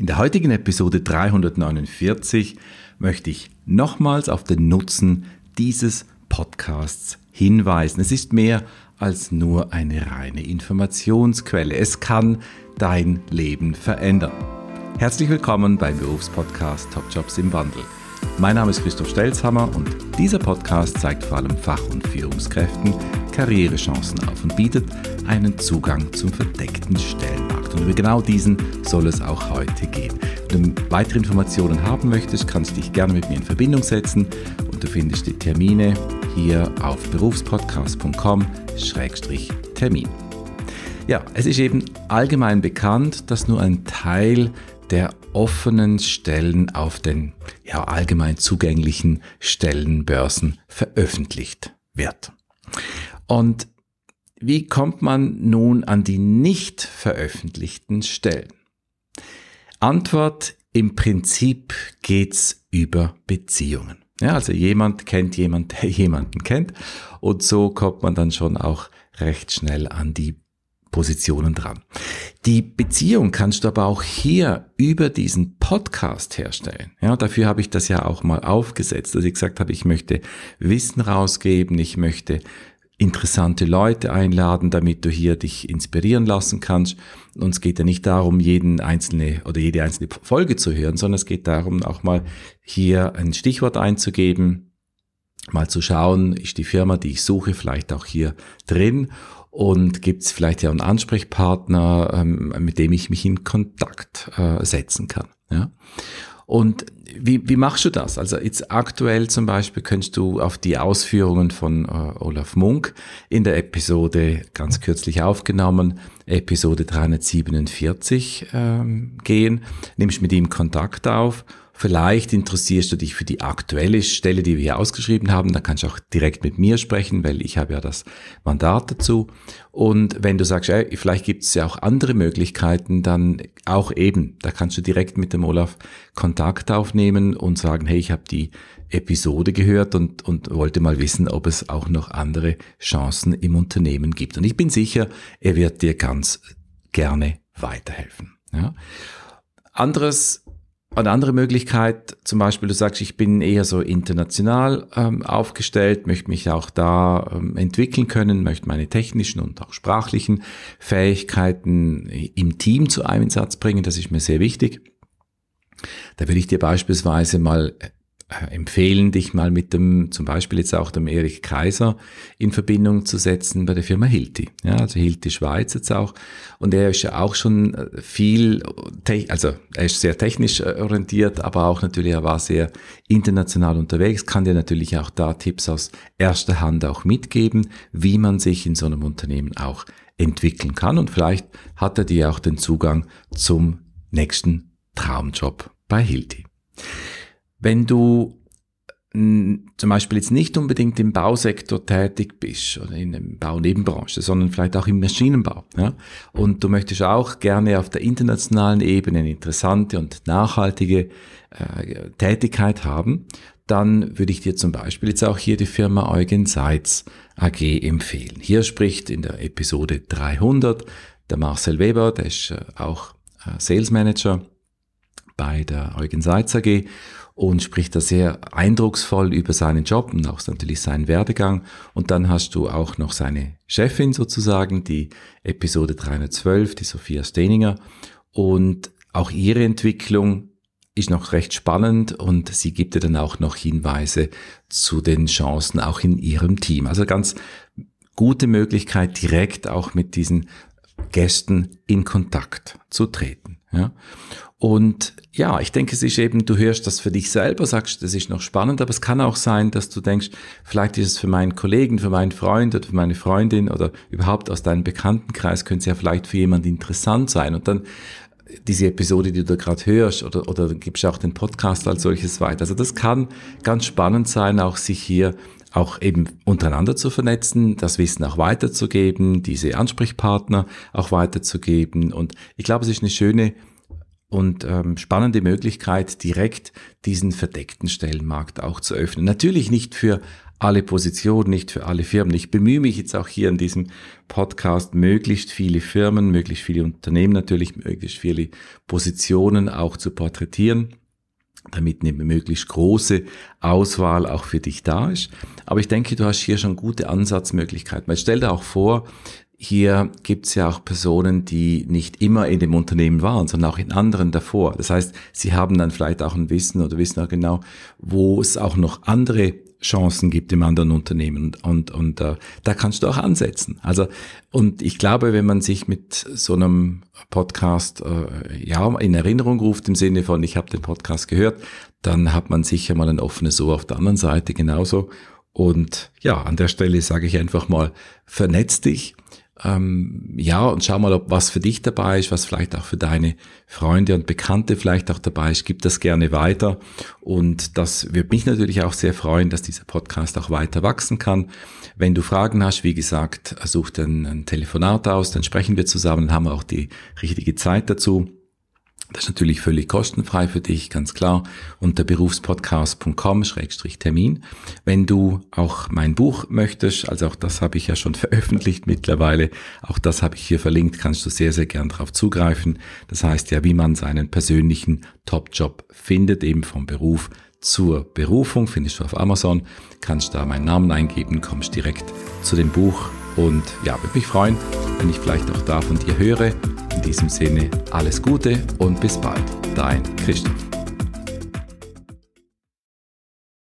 In der heutigen Episode 349 möchte ich nochmals auf den Nutzen dieses Podcasts hinweisen. Es ist mehr als nur eine reine Informationsquelle. Es kann dein Leben verändern. Herzlich willkommen beim Berufspodcast Top Jobs im Wandel. Mein Name ist Christoph Stelzhammer und dieser Podcast zeigt vor allem Fach- und Führungskräften Karrierechancen auf und bietet einen Zugang zum verdeckten Stellen gemacht. Und über genau diesen soll es auch heute gehen. Wenn du weitere Informationen haben möchtest, kannst du dich gerne mit mir in Verbindung setzen und du findest die Termine hier auf berufspodcast.com-termin. Ja, es ist eben allgemein bekannt, dass nur ein Teil der offenen Stellen auf den ja, allgemein zugänglichen Stellenbörsen veröffentlicht wird. Und wie kommt man nun an die nicht veröffentlichten Stellen? Antwort, im Prinzip geht's über Beziehungen. Ja, also jemand kennt jemand, der jemanden kennt. Und so kommt man dann schon auch recht schnell an die Positionen dran. Die Beziehung kannst du aber auch hier über diesen Podcast herstellen. Ja, dafür habe ich das ja auch mal aufgesetzt, dass also ich gesagt habe, ich möchte Wissen rausgeben, ich möchte interessante Leute einladen, damit du hier dich inspirieren lassen kannst. Und es geht ja nicht darum, jeden einzelne oder jede einzelne Folge zu hören, sondern es geht darum, auch mal hier ein Stichwort einzugeben, mal zu schauen, ist die Firma, die ich suche, vielleicht auch hier drin und gibt es vielleicht ja einen Ansprechpartner, ähm, mit dem ich mich in Kontakt äh, setzen kann. Ja? Und wie, wie machst du das? Also jetzt aktuell zum Beispiel könntest du auf die Ausführungen von äh, Olaf Munk in der Episode, ganz kürzlich aufgenommen, Episode 347 ähm, gehen, nimmst mit ihm Kontakt auf Vielleicht interessierst du dich für die aktuelle Stelle, die wir hier ausgeschrieben haben. Da kannst du auch direkt mit mir sprechen, weil ich habe ja das Mandat dazu. Und wenn du sagst, ey, vielleicht gibt es ja auch andere Möglichkeiten, dann auch eben, da kannst du direkt mit dem Olaf Kontakt aufnehmen und sagen, hey, ich habe die Episode gehört und, und wollte mal wissen, ob es auch noch andere Chancen im Unternehmen gibt. Und ich bin sicher, er wird dir ganz gerne weiterhelfen. Ja. Anderes eine andere Möglichkeit, zum Beispiel, du sagst, ich bin eher so international ähm, aufgestellt, möchte mich auch da ähm, entwickeln können, möchte meine technischen und auch sprachlichen Fähigkeiten im Team zu Einsatz bringen, das ist mir sehr wichtig. Da will ich dir beispielsweise mal äh, empfehlen, dich mal mit dem, zum Beispiel jetzt auch dem Erich Kaiser in Verbindung zu setzen bei der Firma Hilti. Ja, also Hilti Schweiz jetzt auch. Und er ist ja auch schon äh, viel, also er ist sehr technisch äh, orientiert, aber auch natürlich, er war sehr international unterwegs, kann dir natürlich auch da Tipps aus erster Hand auch mitgeben, wie man sich in so einem Unternehmen auch entwickeln kann. Und vielleicht hat er dir auch den Zugang zum nächsten Traumjob bei Hilti wenn du zum Beispiel jetzt nicht unbedingt im Bausektor tätig bist oder in der Baunebenbranche, sondern vielleicht auch im Maschinenbau. Ja? Und du möchtest auch gerne auf der internationalen Ebene eine interessante und nachhaltige äh, Tätigkeit haben, dann würde ich dir zum Beispiel jetzt auch hier die Firma Eugen Seitz AG empfehlen. Hier spricht in der Episode 300 der Marcel Weber, der ist äh, auch äh, Sales Manager bei der Eugen Seitz AG und spricht da sehr eindrucksvoll über seinen Job und auch natürlich seinen Werdegang. Und dann hast du auch noch seine Chefin sozusagen, die Episode 312, die Sophia Steninger. Und auch ihre Entwicklung ist noch recht spannend und sie gibt dir dann auch noch Hinweise zu den Chancen auch in ihrem Team. Also ganz gute Möglichkeit, direkt auch mit diesen Gästen in Kontakt zu treten. Ja. Und ja, ich denke, es ist eben, du hörst das für dich selber, sagst, das ist noch spannend, aber es kann auch sein, dass du denkst, vielleicht ist es für meinen Kollegen, für meinen Freund oder für meine Freundin oder überhaupt aus deinem Bekanntenkreis könnte es ja vielleicht für jemanden interessant sein. Und dann diese Episode, die du da gerade hörst oder, oder gibst auch den Podcast als solches weiter. Also das kann ganz spannend sein, auch sich hier auch eben untereinander zu vernetzen, das Wissen auch weiterzugeben, diese Ansprechpartner auch weiterzugeben. Und ich glaube, es ist eine schöne und ähm, spannende Möglichkeit, direkt diesen verdeckten Stellenmarkt auch zu öffnen. Natürlich nicht für alle Positionen, nicht für alle Firmen. Ich bemühe mich jetzt auch hier in diesem Podcast, möglichst viele Firmen, möglichst viele Unternehmen natürlich, möglichst viele Positionen auch zu porträtieren damit eine möglichst große Auswahl auch für dich da ist. Aber ich denke, du hast hier schon gute Ansatzmöglichkeiten. Weil stell dir auch vor, hier gibt es ja auch Personen, die nicht immer in dem Unternehmen waren, sondern auch in anderen davor. Das heißt, sie haben dann vielleicht auch ein Wissen oder wissen auch genau, wo es auch noch andere Chancen gibt im anderen Unternehmen und, und, und äh, da kannst du auch ansetzen. Also und ich glaube, wenn man sich mit so einem Podcast äh, ja in Erinnerung ruft im Sinne von ich habe den Podcast gehört, dann hat man sicher mal ein offenes Ohr auf der anderen Seite genauso. Und ja, an der Stelle sage ich einfach mal, vernetz dich, ähm, ja, und schau mal, ob was für dich dabei ist, was vielleicht auch für deine Freunde und Bekannte vielleicht auch dabei ist. Gib das gerne weiter. Und das wird mich natürlich auch sehr freuen, dass dieser Podcast auch weiter wachsen kann. Wenn du Fragen hast, wie gesagt, such dann ein Telefonat aus, dann sprechen wir zusammen, dann haben wir auch die richtige Zeit dazu. Das ist natürlich völlig kostenfrei für dich, ganz klar, unter berufspodcast.com-termin. Wenn du auch mein Buch möchtest, also auch das habe ich ja schon veröffentlicht mittlerweile, auch das habe ich hier verlinkt, kannst du sehr, sehr gern darauf zugreifen. Das heißt ja, wie man seinen persönlichen Top-Job findet, eben vom Beruf zur Berufung, findest du auf Amazon, kannst da meinen Namen eingeben, kommst direkt zu dem Buch und ja, würde mich freuen, wenn ich vielleicht auch da von dir höre in diesem Sinne alles Gute und bis bald, dein Christian.